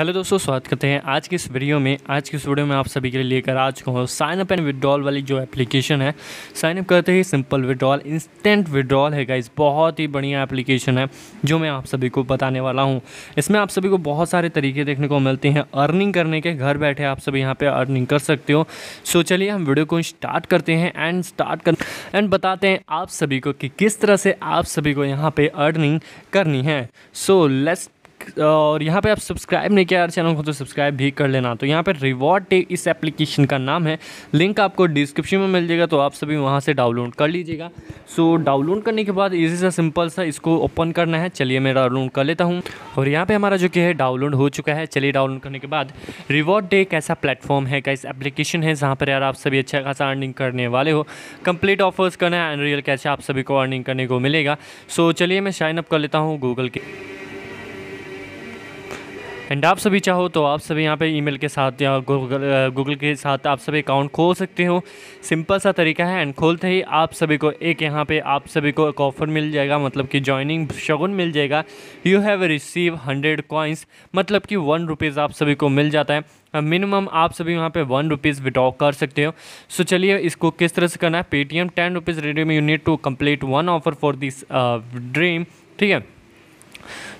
hello दोस्तों स्वागत करते हैं आज की इस वीडियो में आज की इस वीडियो में आप सभी के लिए लेकर आ चुका हूँ साइन अप एंड विड्रॉल वाली जो एप्लीकेशन है साइन अप करते ही सिंपल विड्रॉल इंस्टेंट विड्रॉल है गाइज बहुत ही बढ़िया एप्लीकेशन है जो मैं आप सभी को बताने वाला हूँ इसमें आप सभी को बहुत सारे तरीके देखने को मिलते हैं अर्निंग करने के घर बैठे आप सभी यहाँ पर अर्निंग कर सकते हो सो चलिए हम वीडियो को स्टार्ट करते हैं एंड स्टार्ट कर एंड बताते हैं आप सभी को कि किस तरह से आप सभी को यहाँ पर अर्निंग करनी है सो लेट्स और यहाँ पे आप सब्सक्राइब नहीं किया चैनल को तो सब्सक्राइब भी कर लेना तो यहाँ पे रिवॉर्ड टेक इस एप्लीकेशन का नाम है लिंक आपको डिस्क्रिप्शन में मिल जाएगा तो आप सभी वहाँ से डाउनलोड कर लीजिएगा सो डाउनलोड करने के बाद ईजी सा सिंपल सा इसको ओपन करना है चलिए मैं डाउनलोड कर लेता हूँ और यहाँ पर हमारा जो कि है डाउनलोड हो चुका है चलिए डाउनलोड करने के बाद रिवॉर्ड डे एक ऐसा प्लेटफॉर्म है कैसे एप्लीकेशन है जहाँ पर यार आप सभी अच्छा खासा अर्निंग करने वाले हो कम्प्लीट ऑफर्स करना है एंड रियल कैसे आप सभी को अर्निंग करने को मिलेगा सो चलिए मैं साइन अप कर लेता हूँ गूगल के एंड आप सभी चाहो तो आप सभी यहाँ पे ईमेल के साथ या गूगल गूगल uh, के साथ आप सभी अकाउंट खोल सकते हो सिंपल सा तरीका है एंड खोलते ही आप सभी को एक यहाँ पे आप सभी को एक ऑफ़र मिल जाएगा मतलब कि ज्वाइनिंग शगुन मिल जाएगा you have receive hundred coins मतलब कि वन रुपीज़ आप सभी को मिल जाता है मिनिमम आप सभी वहाँ पे वन रुपीज़ विड्रॉ कर सकते हो सो चलिए इसको किस तरह से करना है पेटीएम टेन रुपीज़ रेडियो में you need to complete one offer for this dream ठीक है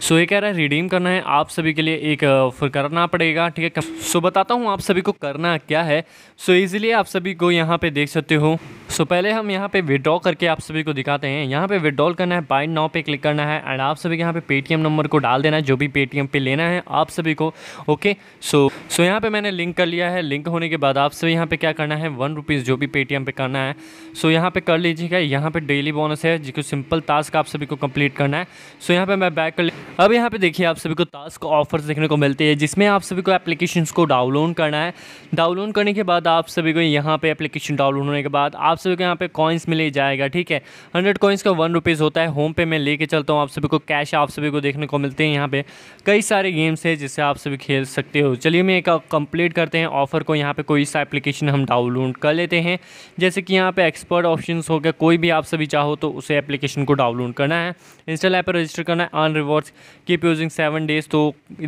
सो ये कह रहा है रिडीम करना है आप सभी के लिए एक फिर करना पड़ेगा ठीक है सो बताता हूँ आप सभी को करना क्या है सो इजीली आप सभी को यहाँ पे देख सकते हो सो पहले हम यहाँ पे विड्रॉ करके आप सभी को दिखाते हैं यहाँ पे विड्रॉल करना है बाइन नाव पे क्लिक करना है एंड आप सभी के यहाँ पे पेटीएम नंबर को डाल देना है जो भी पेटीएम पे लेना है आप सभी को ओके सो सो यहाँ पे मैंने लिंक कर लिया है लिंक होने के बाद आप सभी यहाँ पे क्या करना है वन रुपीज़ जो भी पेटीएम पे करना है सो यहाँ पे कर लीजिएगा यहाँ पे डेली बोनस है जिसको सिंपल टास्क आप सभी को कंप्लीट करना है सो यहाँ पे मैं बैक क्रैक कर ले अब यहाँ पे देखिए आप सभी को टास्क ऑफर्स देखने को मिलते हैं जिसमें आप सभी को एप्लीकेशन को डाउनलोड करना है डाउनलोड करने के बाद आप सभी को यहाँ पे एप्लीकेशन डाउनलोड होने के बाद आप सभी को यहाँ पे कॉइन्स मिले जाएगा ठीक है हंड्रेड कॉइन्स का वन रुपीज़ होता है होम पे मैं लेके चलता हूँ आप सभी को कैश आप सभी को देखने को मिलते हैं यहाँ पे कई सारे गेम्स हैं जिससे आप सभी खेल सकते हो चलिए मैं एक कंप्लीट करते हैं ऑफर को यहाँ पे कोई सा एप्लीकेशन हम डाउनलोड कर लेते हैं जैसे कि यहाँ पे एक्सपर्ट ऑप्शन हो गया कोई भी आप सभी चाहो तो उसे एप्लीकेशन को डाउनलोड करना है इंस्टॉल ऐप पर रजिस्टर करना है on rewards keep using seven days तो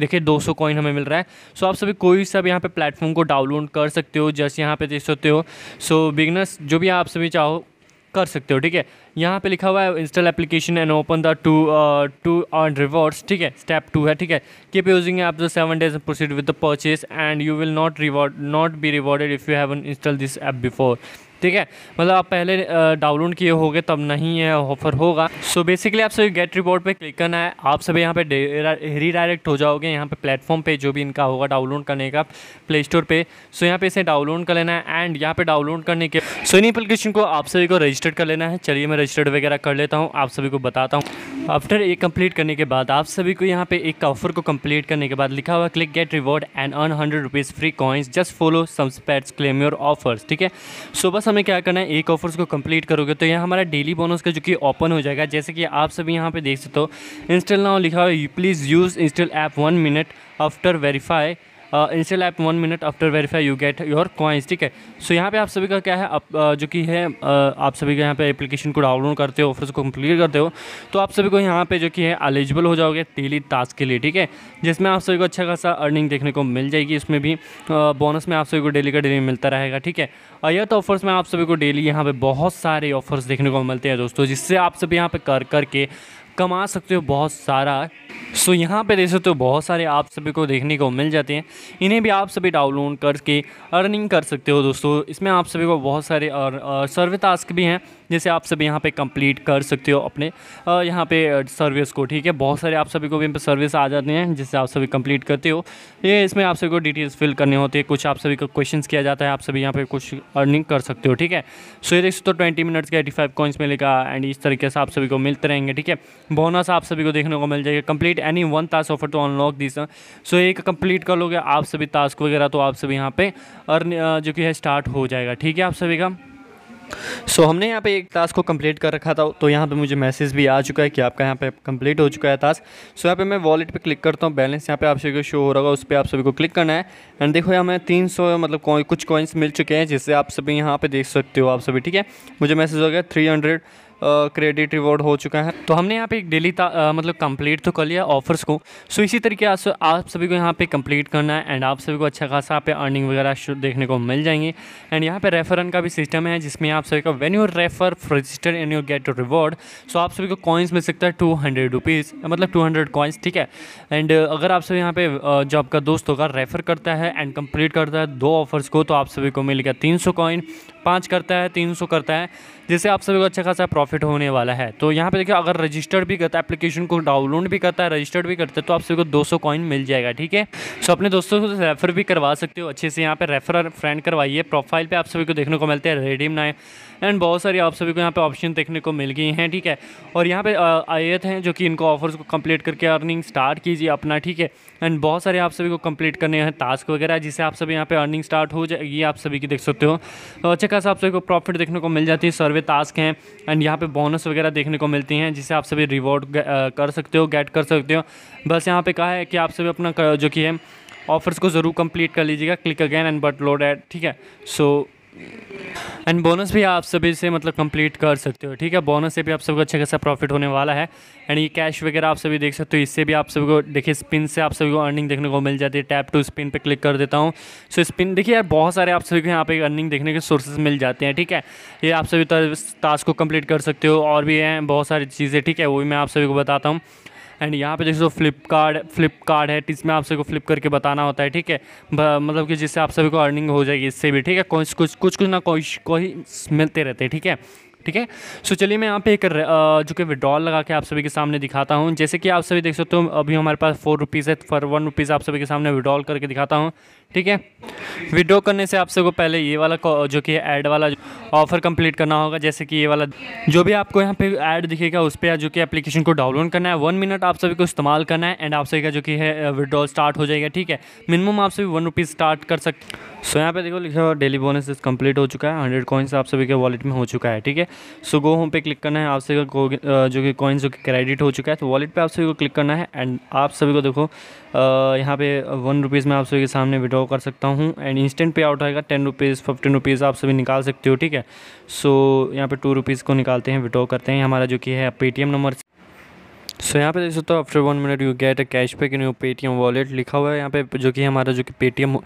देखिए 200 कॉइन हमें मिल रहा है सो आप सभी कोई सब यहाँ पे प्लेटफॉर्म को डाउनलोड कर सकते हो जैसे यहाँ पे देख सकते हो सो बिगनर्स जो भी आप सभी चाहो कर सकते हो ठीक है यहाँ पे लिखा हुआ है install application and open the two two on rewards ठीक है स्टेप टू है ठीक है keep using app the seven days proceed with the purchase and you will not reward not be rewarded if you have install this app before ठीक है मतलब आप पहले डाउनलोड किए होगे तब नहीं है ऑफर होगा सो so बेसिकली आप सभी गेट रिपोर्ट पे क्लिक करना है आप सभी यहाँ पे रीडायरेक्ट हो जाओगे यहाँ पे प्लेटफॉर्म पे जो भी इनका होगा डाउनलोड करने का प्ले स्टोर पे सो यहाँ पे इसे डाउनलोड कर लेना है एंड यहाँ पे डाउनलोड करने के सो so इन एप्लीकेशन को आप सभी को रजिस्टर्ड कर लेना है चलिए मैं रजिस्टर्ड वगैरह कर लेता हूँ आप सभी को बताता हूँ आफ्टर ये कंप्लीट करने के बाद आप सभी को यहाँ पे एक ऑफर को कंप्लीट करने के बाद लिखा हुआ click get reward and earn hundred rupees free coins just follow some steps claim your offers ठीक है सो बस हमें क्या करना है एक ऑफर्स को कंप्लीट करोगे तो यहाँ हमारा डेली बोनस का जो कि ओपन हो जाएगा जैसे कि आप सभी यहाँ पे देख सकते हो इंस्टॉल नाउ लिखा हुआ please use install app one minute after verify install app one minute after verify you get your coins ठीक है सो यहाँ पे आप सभी का क्या है आप जो कि है आप सभी का यहाँ पे एप्लीकेशन को डाउनलोड करते हो ऑफर्स को कंप्लीट करते हो तो आप सभी को यहाँ पे जो कि है एलिजिबल हो जाओगे डेली टास्क के लिए ठीक है जिसमें आप सभी को अच्छा खासा अर्निंग देखने को मिल जाएगी इसमें भी बोनस में आप सभी को डेली का डेली मिलता रहेगा ठीक है यह तो ऑफर्स में आप सभी को डेली यहाँ पर बहुत सारे ऑफर्स देखने को मिलते हैं दोस्तों जिससे आप सभी यहाँ पर कर करके कमा सकते हो बहुत सारा सो so, यहाँ पे देख सकते हो बहुत सारे आप सभी को देखने को मिल जाते हैं इन्हें भी आप सभी डाउनलोड करके अर्निंग कर सकते हो दोस्तों इसमें आप सभी को बहुत सारे और, सर्वे टास्क भी हैं जैसे आप सभी यहाँ पे कंप्लीट कर सकते हो अपने यहाँ पे सर्विस को ठीक है बहुत सारे आप सभी को भी सर्विस आ जाते हैं जिससे आप सभी कम्प्लीट करते हो ये इसमें आप सभी को डिटेल्स फिल करने होते हैं कुछ आप सभी को क्वेश्चन किया जाता है आप सभी यहाँ पर कुछ अर्निंग कर सकते हो ठीक है सो ये देख सकते हो ट्वेंटी मिनट्स के एटी फाइव कॉइन्स मिलेगा एंड इस तरीके से आप सभी को मिलते रहेंगे ठीक है बोनस आप सभी को देखने को मिल जाएगा complete any one task offer to unlock this so एक कंप्लीट कर लोगे आप सभी टास्क वगैरह तो आप सभी यहाँ पे अर्न uh, जो कि है स्टार्ट हो जाएगा ठीक है आप सभी का सो so, हमने यहाँ पे एक टास्क को कंप्लीट कर रखा था तो यहाँ पे मुझे मैसेज भी आ चुका है कि आपका यहाँ पे कंप्लीट हो चुका है टास्क सो so, यहाँ पे मैं वॉलेट पे क्लिक करता हूँ बैलेंस यहाँ पे आप सभी को शो हो रहा है उस पर आप सभी को क्लिक करना है एंड देखो यहाँ हमें तीन सौ मतलब कुछ कॉइन्स मिल चुके हैं जिससे आप सभी यहाँ पर देख सकते हो आप सभी ठीक है मुझे मैसेज हो गया थ्री हंड्रेड क्रेडिट रिवॉर्ड हो चुका है तो हमने यहाँ पे एक डेली मतलब कंप्लीट तो कर लिया ऑफर्स को सो इसी तरीके से आप सभी को यहाँ पे कंप्लीट करना है एंड आप सभी को अच्छा खासा यहाँ पे अर्निंग वगैरह देखने को मिल जाएंगे एंड यहाँ पे रेफरन का भी सिस्टम है जिसमें आप सभी का when you refer register and you get reward so आप सभी को कॉइन्स मिल सकता है टू हंड्रेड रुपीज़ मतलब टू हंड्रेड कॉइन्स ठीक है एंड अगर आप सभी यहाँ पे जो आपका दोस्त होगा रेफर करता है एंड कंप्लीट करता है दो ऑफर्स को तो आप सभी को मिलेगा तीन सौ कॉइन पाँच करता है तीन सौ करता है जिससे आप सभी को अच्छा खासा प्रॉफिट होने वाला है तो यहाँ पे देखिए अगर रजिस्टर्ड भी करता है एप्लीकेशन को डाउनलोड भी करता है रजिस्टर्ड भी करता है तो आप सभी को दो सौ कॉइन मिल जाएगा ठीक है सो अपने दोस्तों को रेफर भी करवा सकते हो अच्छे से यहाँ पर रेफर फ्रेंड करवाइए प्रोफाइल पर आप सभी को देखने को मिलते हैं रेडीम नाइन एंड बहुत सारी आप सभी को यहाँ पर ऑप्शन देखने को मिल गई हैं ठीक है और यहाँ पर आयत हैं जो कि इनको ऑफर्स को कम्प्लीट करके अर्निंग स्टार्ट कीजिए अपना ठीक है एंड बहुत सारे आप सभी को कम्प्लीट करने हैं टास्क वगैरह जिससे आप सभी यहाँ पर अर्निंग स्टार्ट हो जाएगी आप सभी की देख सकते हो अच्छा सा आप सभी को प्रॉफिट देखने को मिल जाती है सर्वे टास्क हैं एंड यहाँ पे बोनस वगैरह देखने को मिलती हैं जिसे आप सभी रिवॉर्ड कर सकते हो गेट कर सकते हो बस यहाँ पे कहा है कि आप सभी अपना जो कि है ऑफर्स को ज़रूर कंप्लीट कर लीजिएगा click again and but load ad ठीक है सो so, एंड बोनस भी आप सभी से मतलब कंप्लीट कर सकते हो ठीक है बोनस से भी आप सबको अच्छा खासा प्रॉफिट होने वाला है एंड ये कैश वगैरह आप सभी देख सकते हो इससे भी आप सबको देखिए स्पिन से आप सभी को अर्निंग देखने को मिल जाती है टैप टू स्पिन पे क्लिक कर देता हूँ सो स्पिन देखिए यार बहुत सारे आप सभी को यहाँ पे अर्निंग देखने के सोर्सेज मिल जाते हैं ठीक है ये आप सभी टास्क को कम्प्लीट कर सकते हो और भी हैं बहुत सारी चीज़ें ठीक है वो भी मैं आप सभी को बताता हूँ एंड यहाँ पे देख फ्लिपकार्ट फ्लिपकार्ट है तो इसमें आप सभी को फ्लिप करके बताना होता है ठीक है मतलब कि जिससे आप सभी को अर्निंग हो जाएगी इससे भी ठीक है कुछ कुछ कुछ कुछ ना कोई कोई मिलते रहते हैं ठीक है ठीक है सो चलिए मैं यहाँ पे एक जो कि विड्रॉल लगा के आप सभी के सामने दिखाता हूँ जैसे कि आप सभी देख सकते हो अभी हमारे पास फोर रुपीज़ है फॉर वन रुपीज़ आप सभी के सामने विड्रॉल करके दिखाता हूँ ठीक है विड्रो करने से आप सबको पहले ये वाला जो कि ऐड वाला ऑफ़र कंप्लीट करना होगा जैसे कि ये वाला जो भी आपको यहाँ पे ऐड दिखेगा उस पर जो कि एप्लीकेशन को डाउनलोड करना है वन मिनट आप सभी को इस्तेमाल करना है एंड आप सभी का जो कि है विड्रॉल स्टार्ट हो जाएगा ठीक है मिनिमम आप सभी वन रुपीज़ स्टार्ट कर सकते सो यहाँ पे देखो लिखा हुआ डेली बोनस कंप्लीट हो चुका है हंड्रेड कॉइन्स आप सभी के वॉलेट में हो चुका है ठीक है सो गो होम पे क्लिक करना है आप सभी का जो कि कॉइन्स जो कि क्रेडिट हो चुका है तो वॉलेट पे आप सभी को क्लिक करना है एंड आप सभी को देखो यहाँ पे वन रुपीज़ में आप सभी के सामने विड्रॉ विड्रॉ कर सकता हूँ एंड इंस्टेंट पे आउट होएगा टेन रुपीज़ फिफ्टीन रुपीज़ आप सभी निकाल सकते हो ठीक है सो so, यहाँ पे टू रुपीज़ को निकालते हैं विड्रॉ करते हैं हमारा जो कि है पेटीएम नंबर सो यहाँ पे देख सकते हो after one minute you get a cash back in your Paytm wallet लिखा हुआ है यहाँ पे जो कि हमारा जो कि पेटीएम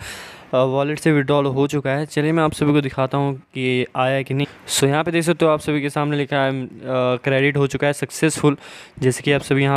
वॉलेट से विड्रॉल हो चुका है चलिए मैं आप सभी को दिखाता हूँ कि आया कि नहीं सो यहाँ पे देख सकते हो आप सभी के सामने लिखा है क्रेडिट हो चुका है सक्सेसफुल जैसे कि आप सभी यहाँ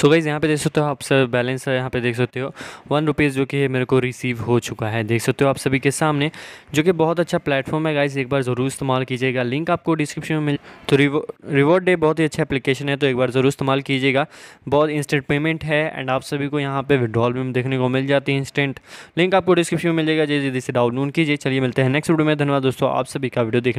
सो गाइज यहाँ पे देख सकते हो आप सब बैलेंस यहाँ पे देख सकते हो वन रुपीज़ जो कि मेरे को रिसीव हो चुका है देख सकते हो आप सभी के सामने जो कि बहुत अच्छा प्लेटफॉर्म है गाइज एक बार ज़रूर इस्तेमाल कीजिएगा लिंक आपको डिस्क्रिप्शन में मिल तो रिवॉर्ड डे बहुत ही अच्छा एप्लीकेशन है तो एक बार ज़रूर इस्तेमाल कीजिएगा बहुत इंस्टेंट पेमेंट है एंड आप सभी को यहाँ पर विड्रॉल में देखने को मिल जाती है इंस्टेंट लिंक आपको डिस्क्रिप्शन मिलेगा जय जय दिस डाउन कीजिए चलिए मिलते हैं नेक्स्ट वीडियो में धन्यवाद दोस्तों आप सभी का वीडियो देखने